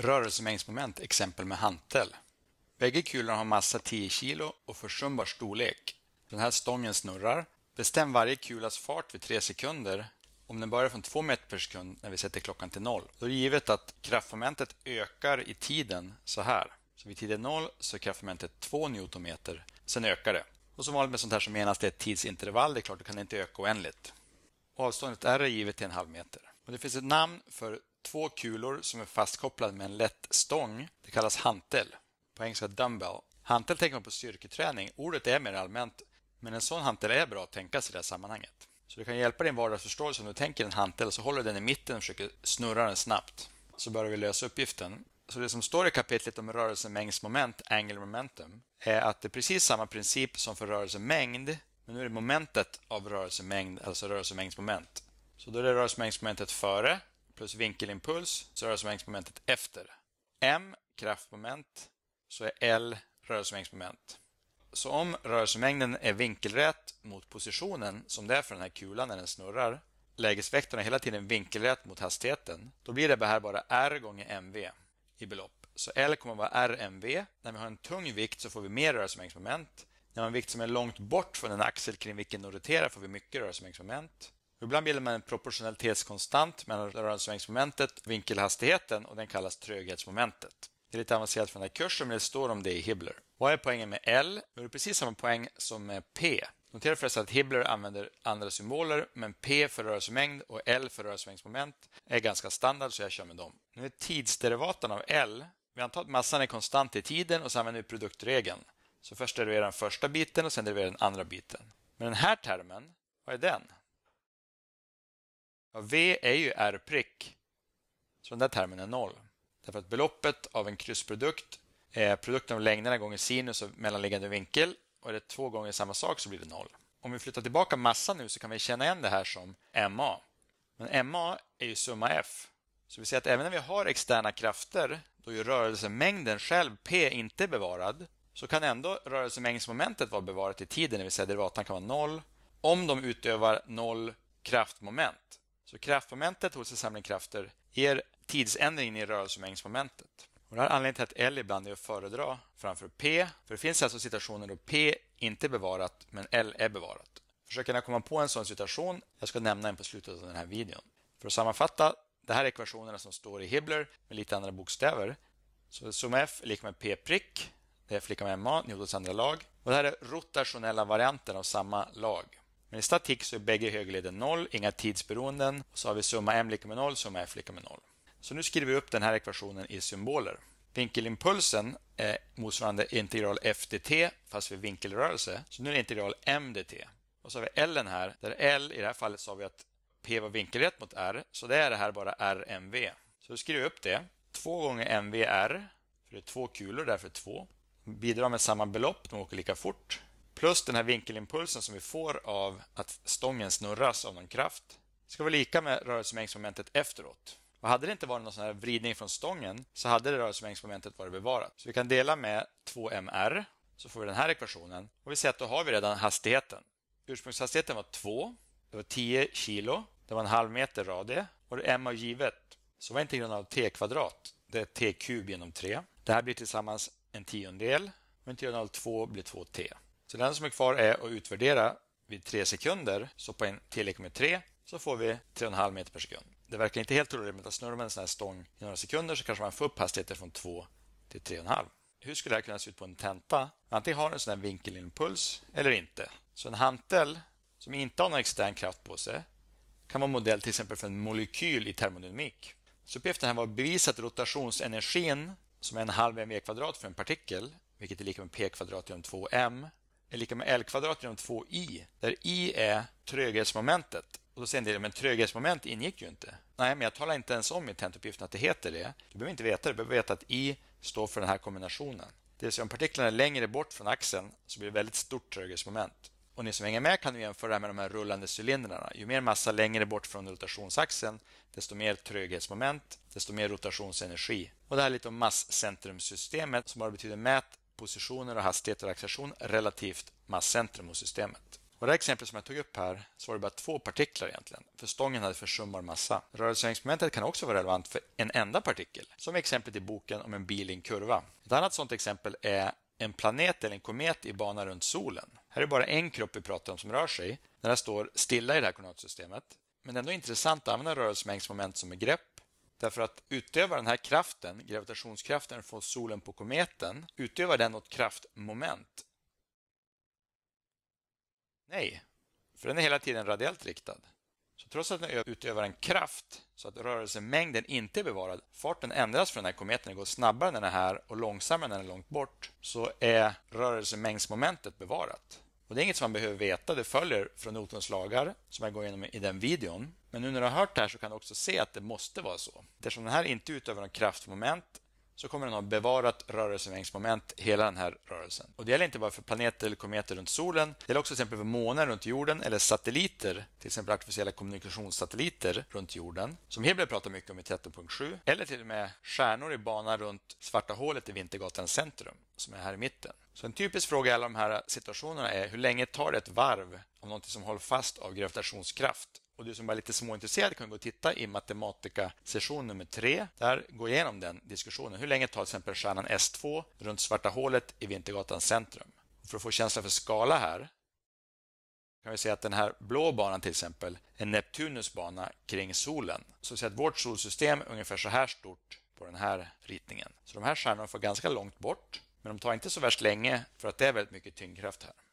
rörelsemängdsmoment, exempel med hantel. Bägge kulorna har massa 10 kg och försumbar storlek. Den här stången snurrar. Bestäm varje kulas fart vid 3 sekunder. Om den börjar från 2 meter per sekund när vi sätter klockan till 0, då är det givet att kraftmomentet ökar i tiden så här. Så vid tiden 0 så är kraftmomentet 2 Nm. sen ökar det. Och som vanligt med sånt här så menas det ett tidsintervall, det är klart, det kan inte öka oändligt. Och avståndet R är givet till en halv meter. Och det finns ett namn för två kulor som är fastkopplade med en lätt stång. Det kallas hantel, på engelska dumbbell. Hantel tänker man på styrketräning. Ordet är mer allmänt, men en sån hantel är bra att tänka sig i det här sammanhanget. Så du kan hjälpa din vardagsförståelse om du tänker en hantel så håller du den i mitten och försöker snurra den snabbt. Så börjar vi lösa uppgiften. Så det som står i kapitlet om rörelsemängdsmoment, angle momentum, är att det är precis samma princip som för rörelsemängd, men nu är det momentet av rörelsemängd, alltså rörelsemängdsmoment. Så då är det rörelsemängdsmomentet före plus vinkelimpuls så är rörelsemängdsmomentet efter. M kraftmoment så är L rörelsemängdsmoment. Så om rörelsemängden är vinkelrätt mot positionen som det är för den här kulan när den snurrar lägesvektorn är hela tiden vinkelrätt mot hastigheten. Då blir det här bara R gånger MV i belopp. Så L kommer att vara RMV. När vi har en tung vikt så får vi mer rörelsemängdsmoment. När vi har en vikt som är långt bort från en axel kring vilken den roterar får vi mycket rörelsemängdsmoment. Ibland bildar man en proportionalitetskonstant mellan rörelsevägsmomentet och vinkelhastigheten och den kallas tröghetsmomentet. Det är lite avancerat för den här kursen, men det står om det i Hibbler. Vad är poängen med L? Det är precis samma poäng som med P. Notera förresten att Hibbler använder andra symboler, men P för rörelsemängd och L för rörelsemängdsmoment är ganska standard, så jag kör med dem. Nu är tidsderivatan av L, vi antar att massan är konstant i tiden och så använder vi produktregeln. Så först deriverar den första biten och sen deriverar den andra biten. Men den här termen, vad är den? v är ju R prick. Så den där termen är noll. Därför att beloppet av en kryssprodukt är produkten av längderna gånger sinus och mellanliggande vinkel. Och är det två gånger samma sak så blir det noll. Om vi flyttar tillbaka massan nu så kan vi känna igen det här som MA. Men MA är ju summa F. Så vi ser att även när vi har externa krafter, då ju rörelsemängden själv P inte är bevarad, så kan ändå rörelsemängdsmomentet vara bevarat i tiden, det vill säga derivatan kan vara noll, om de utövar noll kraftmoment. Så kraftmomentet hos en samling krafter ger tidsändringen i rörelsemängdsmomentet. Och det här är anledningen till att L ibland är att föredra framför P. För det finns alltså situationer då P inte är bevarat, men L är bevarat. Försök gärna komma på en sån situation. Jag ska nämna en på slutet av den här videon. För att sammanfatta, det här är ekvationerna som står i Hibbler med lite andra bokstäver. Så summa F är lika med P prick, det är F lika med MA, Newtons andra lag. Och det här är rotationella varianten av samma lag. Men i statik så är bägge högerleden 0, inga tidsberoenden. Och så har vi summa m lika med 0, summa f lika med 0. Så nu skriver vi upp den här ekvationen i symboler. Vinkelimpulsen är motsvarande integral f dt fast vid vinkelrörelse. Så nu är det integral m dt. Och så har vi l här, där l i det här fallet sa vi att p var vinkelrätt mot r. Så det är det här bara rmv. Så då skriver vi upp det. 2 gånger mvr, för det är två kulor, därför 2. Bidrar med samma belopp, de åker lika fort plus den här vinkelimpulsen som vi får av att stången snurras av någon kraft ska vara lika med rörelsemängdsmomentet efteråt. Och hade det inte varit någon sån här vridning från stången så hade rörelsemängdsmomentet varit bevarat. Så vi kan dela med 2mr så får vi den här ekvationen och vi ser att då har vi redan hastigheten. Ursprungshastigheten var 2, det var 10 kilo, det var en halv meter radie och det m av givet så var integralen av t kvadrat, det är t kub genom 3. Det här blir tillsammans en tiondel och integralen av 2 blir 2t. Så den som är kvar är att utvärdera vid 3 sekunder. Så på en t 3 så får vi 3,5 meter per sekund. Det verkar inte helt orimligt att snurra med en sån här stång i några sekunder så kanske man får upp hastigheten från 2 till 3,5. Hur skulle det här kunna se ut på en tenta? Antingen har den en sån här vinkelimpuls eller inte. Så en hantel som inte har någon extern kraft på sig kan vara modell till exempel för en molekyl i termodynamik. Så uppgiften här var att bevisa att rotationsenergin som är en halv m kvadrat för en partikel, vilket är lika med p kvadrat genom 2m, är lika med L kvadrat genom 2i, där i är tröghetsmomentet. Och då säger en del, men tröghetsmoment ingick ju inte. Nej, men jag talar inte ens om i tentuppgiften att det heter det. Du behöver inte veta det, du behöver veta att i står för den här kombinationen. Det vill säga om partiklarna är längre bort från axeln så blir det väldigt stort tröghetsmoment. Och ni som hänger med kan jämföra det med de här rullande cylindrarna. Ju mer massa längre bort från rotationsaxeln, desto mer tröghetsmoment, desto mer rotationsenergi. Och det här är lite om masscentrumsystemet som bara betyder mät positioner och hastigheter och acceleration relativt masscentrum hos systemet. Och det här exemplet som jag tog upp här så var det bara två partiklar egentligen, för stången hade försumbar massa. Rörelseängsmomentet kan också vara relevant för en enda partikel, som exemplet i boken om en bil i en kurva. Ett annat sådant exempel är en planet eller en komet i bana runt solen. Här är bara en kropp vi pratar om som rör sig. Den står stilla i det här koordinatsystemet. Men det är ändå intressant att använda rörelsemängdsmoment som begrepp Därför att utövar den här kraften, gravitationskraften från solen på kometen, utövar den något kraftmoment? Nej, för den är hela tiden radiellt riktad. Så trots att den utövar en kraft så att rörelsemängden inte är bevarad, farten ändras för den här kometen, den går snabbare när den är här och långsammare när den är långt bort, så är rörelsemängdsmomentet bevarat. Och Det är inget som man behöver veta, det följer från Newtons lagar som jag går igenom i den videon. Men nu när du har hört det här så kan du också se att det måste vara så. Eftersom den här inte utövar något kraftmoment så kommer den ha bevarat rörelsevängsmoment hela den här rörelsen. Och Det gäller inte bara för planeter eller kometer runt solen. Det gäller också till exempel för månar runt jorden eller satelliter, till exempel artificiella kommunikationssatelliter runt jorden, som Hebler pratar mycket om i 13.7, eller till och med stjärnor i bana runt svarta hålet i Vintergatans centrum, som är här i mitten. Så en typisk fråga i alla de här situationerna är hur länge tar det ett varv av något som håller fast av gravitationskraft och du som är lite småintresserad kan gå och titta i matematika session nummer 3. Där går jag igenom den diskussionen. Hur länge tar till exempel stjärnan S2 runt svarta hålet i Vintergatans centrum? För att få känsla för skala här kan vi säga att den här blå banan till exempel är Neptunus bana kring solen. Så att vårt solsystem är ungefär så här stort på den här ritningen. Så de här stjärnorna får ganska långt bort, men de tar inte så värst länge för att det är väldigt mycket tyngdkraft här.